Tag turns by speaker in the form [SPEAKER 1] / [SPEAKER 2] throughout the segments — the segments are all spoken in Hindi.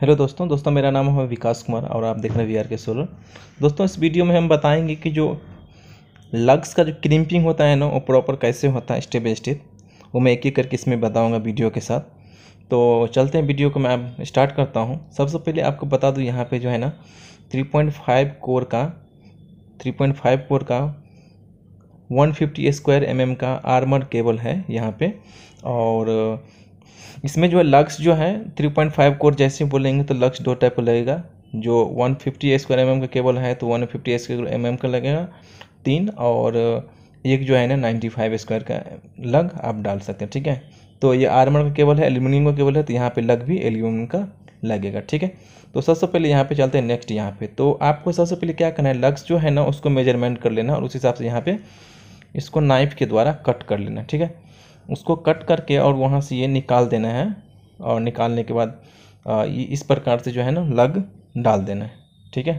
[SPEAKER 1] हेलो दोस्तों दोस्तों मेरा नाम है विकास कुमार और आप देख रहे हैं वी आर के सोलर दोस्तों इस वीडियो में हम बताएंगे कि जो लग्स का जो क्रिम्पिंग होता है ना वो प्रॉपर कैसे होता है स्टेप बाई स्टेप वो मैं एक एक करके इसमें बताऊंगा वीडियो के साथ तो चलते हैं वीडियो को मैं आप स्टार्ट करता हूँ सबसे पहले आपको बता दूँ यहाँ पर जो है ना थ्री पॉइंट फाइव कोर का थ्री पॉइंट फाइव कोर का one fifty square M M का आर्मर केबल है यहाँ पर और इसमें जो है लक्स जो है थ्री पॉइंट फाइव कोर जैसे बोलेंगे तो लक्स दो टाइप का लगेगा जो one fifty square M M का केबल है तो one fifty square M M का लगेगा तीन और uh, एक जो है ना नाइन्टी फाइव स्क्वायर का लग आप डाल सकते हैं ठीक है तो ये आर्मर का केबल है एल्यूमिनियम का केबल है तो यहाँ पे लग भी एल्यूमिनियम का लगेगा ठीक है तो सबसे पहले यहाँ पे चलते हैं नेक्स्ट यहाँ पे तो आपको सबसे पहले क्या करना है लग्स जो है ना उसको मेजरमेंट कर लेना और उस हिसाब से यहाँ पे इसको नाइफ के द्वारा कट कर लेना ठीक है उसको कट करके और वहाँ से ये निकाल देना है और निकालने के बाद इस प्रकार से जो है ना लग डाल देना है ठीक है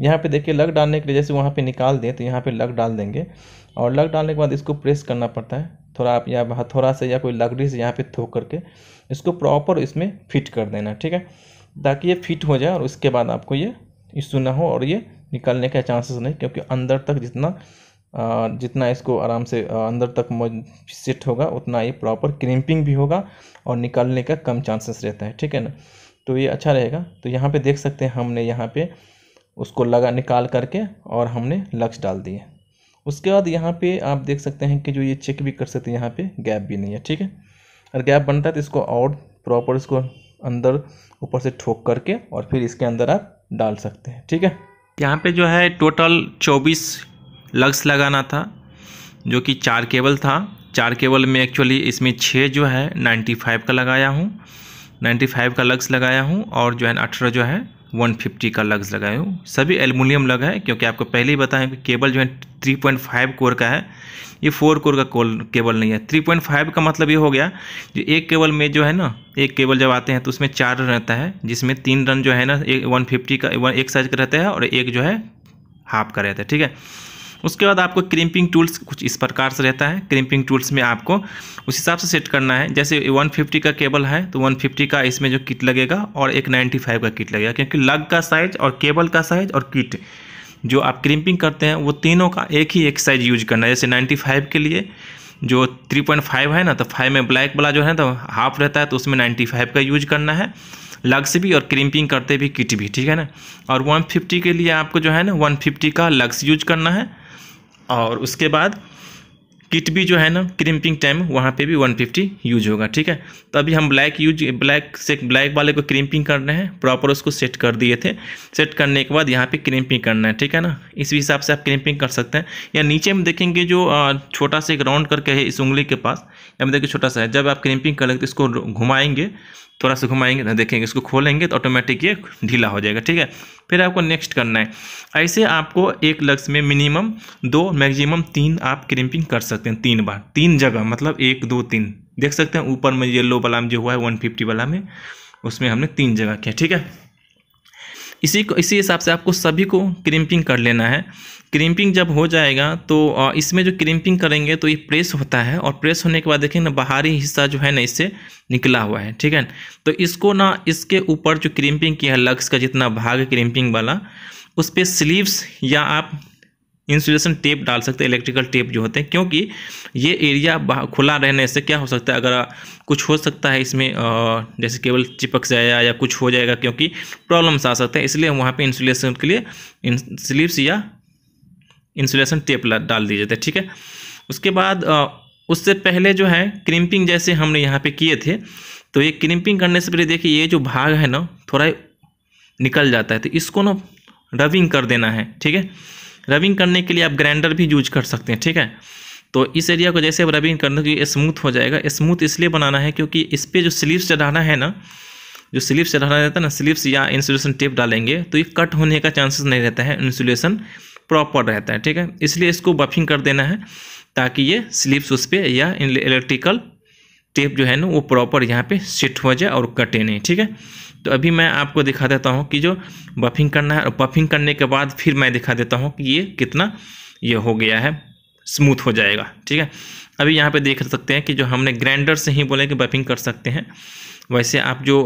[SPEAKER 1] यहाँ पे देखिए लग डालने के लिए जैसे वहाँ पे निकाल दें तो यहाँ पे लग डाल देंगे और लग डालने के बाद इसको प्रेस करना पड़ता है थोड़ा आप या हथौड़ा से या कोई लकड़ी से यहाँ पे थोक करके इसको प्रॉपर इसमें फिट कर देना ठीक है ताकि ये फिट हो जाए और उसके बाद आपको ये इशू ना हो और ये निकलने का चांसेस नहीं क्योंकि अंदर तक जितना जितना इसको आराम से अंदर तक सेट होगा उतना ये प्रॉपर क्रिम्पिंग भी होगा और निकालने का कम चांसेस रहता है ठीक है ना तो ये अच्छा रहेगा तो यहाँ पे देख सकते हैं हमने यहाँ पे उसको लगा निकाल करके और हमने लक्स डाल दिए उसके बाद यहाँ पे आप देख सकते हैं कि जो ये चेक भी कर सकते हैं यहाँ पे गैप भी नहीं है ठीक है और गैप बनता है तो इसको और प्रॉपर इसको अंदर ऊपर से ठोक करके और फिर इसके अंदर आप डाल सकते हैं ठीक है यहाँ पे जो है टोटल चौबीस लग्स लगाना था जो कि चार केबल था चार केबल में एक्चुअली इसमें छः जो है नाइन्टी फाइव का लगाया हूँ नाइन्टी फाइव का लग्स लगाया हूँ और जो है अठारह जो है वन फिफ्टी का लग्स लगाया हूँ सभी एलमिनियम लग है क्योंकि आपको पहले ही बताएं कि केबल जो है थ्री पॉइंट फाइव कोर का है ये फोर कोर का कोल केबल नहीं है थ्री पॉइंट फाइव का मतलब ये हो गया जो एक केबल में जो है ना एक केबल जब आते हैं तो उसमें चार रन रहता है जिसमें तीन रन जो है ना एक वन फिफ्टी का एक साइज का रहता है और एक जो है हाफ का रहता है ठीक है उसके बाद आपको क्रिम्पिंग टूल्स कुछ इस प्रकार से रहता है क्रिम्पिंग टूल्स में आपको उस हिसाब से सेट करना है जैसे 150 का केबल है तो 150 का इसमें जो किट लगेगा और एक 95 का किट लगेगा क्योंकि लग का साइज और केबल का साइज और किट जो आप क्रिम्पिंग करते हैं वो तीनों का एक ही एक साइज यूज करना है जैसे नाइन्टी के लिए जो 3.5 है ना तो फाइव में ब्लैक वाला जो है तो हाफ रहता है तो उसमें 95 का यूज करना है लग्स भी और क्रिम्पिंग करते भी किट भी ठीक है ना और 150 के लिए आपको जो है ना 150 का लग्स यूज करना है और उसके बाद किट भी जो है ना क्रिम्पिंग टाइम वहाँ पे भी 150 यूज होगा ठीक है तो अभी हम ब्लैक यूज ब्लैक से ब्लैक वाले को क्रिम्पिंग रहे हैं प्रॉपर उसको सेट कर दिए थे सेट करने के बाद यहाँ पे क्रिम्पिंग करना है ठीक है ना इस हिसाब से आप क्रिम्पिंग कर सकते हैं या नीचे हम देखेंगे जो छोटा सा एक राउंड करके है इस उंगली के पास या देखिए छोटा सा है जब आप क्रिम्पिंग करेंगे तो इसको घुमाएंगे थोड़ा सा घुमाएंगे ना देखेंगे इसको खोलेंगे तो ऑटोमेटिक ये ढीला हो जाएगा ठीक है फिर आपको नेक्स्ट करना है ऐसे आपको एक लक्ष्य में मिनिमम दो मैक्सिमम तीन आप क्रिम्पिंग कर सकते हैं तीन बार तीन जगह मतलब एक दो तीन देख सकते हैं ऊपर में येलो वाला में जो हुआ है वन फिफ्टी वाला में उसमें हमने तीन जगह किया ठीक है इसी को इसी हिसाब से आपको सभी को क्रिम्पिंग कर लेना है क्रिम्पिंग जब हो जाएगा तो इसमें जो क्रिम्पिंग करेंगे तो ये प्रेस होता है और प्रेस होने के बाद देखिए ना बाहरी हिस्सा जो है ना इससे निकला हुआ है ठीक है तो इसको ना इसके ऊपर जो क्रिम्पिंग किया है लग्स का जितना भाग क्रिम्पिंग वाला उस पर स्लीव्स या आप इंसुलेशन टेप डाल सकते हैं इलेक्ट्रिकल टेप जो होते हैं क्योंकि ये एरिया खुला रहने से क्या हो सकता है अगर कुछ हो सकता है इसमें जैसे केवल चिपक जाएगा या कुछ हो जाएगा क्योंकि प्रॉब्लम्स आ सकते हैं इसलिए वहाँ पे इंसुलेशन के लिए स्लिप्स या इंसुलेशन टेप डाल दिए जाते हैं ठीक है उसके बाद उससे पहले जो है क्रिम्पिंग जैसे हमने यहाँ पर किए थे तो ये क्रिम्पिंग करने से पहले देखिए ये जो भाग है ना थोड़ा निकल जाता है तो इसको ना रविंग कर देना है ठीक है रबिंग करने के लिए आप ग्राइंडर भी यूज कर सकते हैं ठीक है तो इस एरिया को जैसे आप रबिंग करने के स्मूथ हो जाएगा स्मूथ इसलिए बनाना है क्योंकि इस पर जो स्लीव्स चढ़ाना है ना जो स्लिप्स चढ़ाना रहता है ना स्लिप्स या इंसुलेशन टेप डालेंगे तो ये कट होने का चांसेस नहीं रहता है इंसुलेशन प्रॉपर रहता है ठीक है इसलिए इसको बफिंग कर देना है ताकि ये स्लिप्स उस पर या इलेक्ट्रिकल टेप जो है ना वो प्रॉपर यहाँ पे सेट हो जाए और कटे नहीं ठीक है तो अभी मैं आपको दिखा देता हूँ कि जो बफिंग करना है और बफिंग करने के बाद फिर मैं दिखा देता हूँ कि ये कितना ये हो गया है स्मूथ हो जाएगा ठीक है अभी यहाँ पे देख सकते हैं कि जो हमने ग्राइंडर से ही बोले कि बफिंग कर सकते हैं वैसे आप जो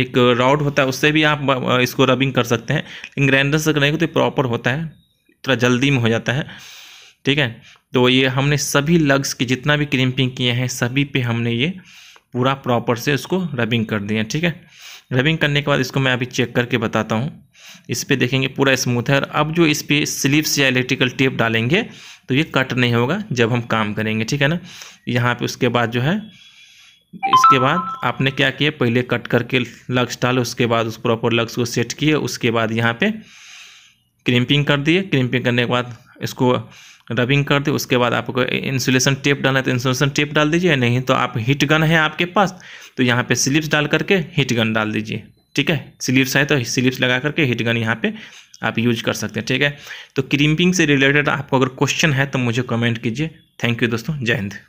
[SPEAKER 1] एक राउड होता है उससे भी आप इसको रबिंग कर सकते हैं लेकिन ग्राइंडर से करेंगे तो प्रॉपर होता है थोड़ा जल्दी में हो जाता है ठीक है तो ये हमने सभी लग्स के जितना भी क्रिम्पिंग किए हैं सभी पे हमने ये पूरा प्रॉपर से उसको रबिंग कर दिया ठीक है रबिंग करने के बाद इसको मैं अभी चेक करके बताता हूँ इस पर देखेंगे पूरा स्मूथ है और अब जो इस पर स्लिप्स या इलेक्ट्रिकल टेप डालेंगे तो ये कट नहीं होगा जब हम काम करेंगे ठीक है ना यहाँ पे उसके बाद जो है इसके बाद आपने क्या किया पहले कट करके लग्स डाले उसके बाद उस प्रॉपर लग्स को सेट किए उसके बाद यहाँ पे क्रिम्पिंग कर दिए क्रिम्पिंग करने के बाद इसको रबिंग कर दे उसके बाद आपको इंसुलेशन टेप डालना है तो इंसुलेशन टेप डाल दीजिए नहीं तो आप हीट गन है आपके पास तो यहाँ पे स्लिप्स डाल करके हीट गन डाल दीजिए ठीक है स्लिप्स है तो स्लिप्स लगा करके हीट गन यहाँ पे आप यूज कर सकते हैं ठीक है तो क्रीम्पिंग से रिलेटेड आपको अगर क्वेश्चन है तो मुझे कमेंट कीजिए थैंक यू दोस्तों जय हिंद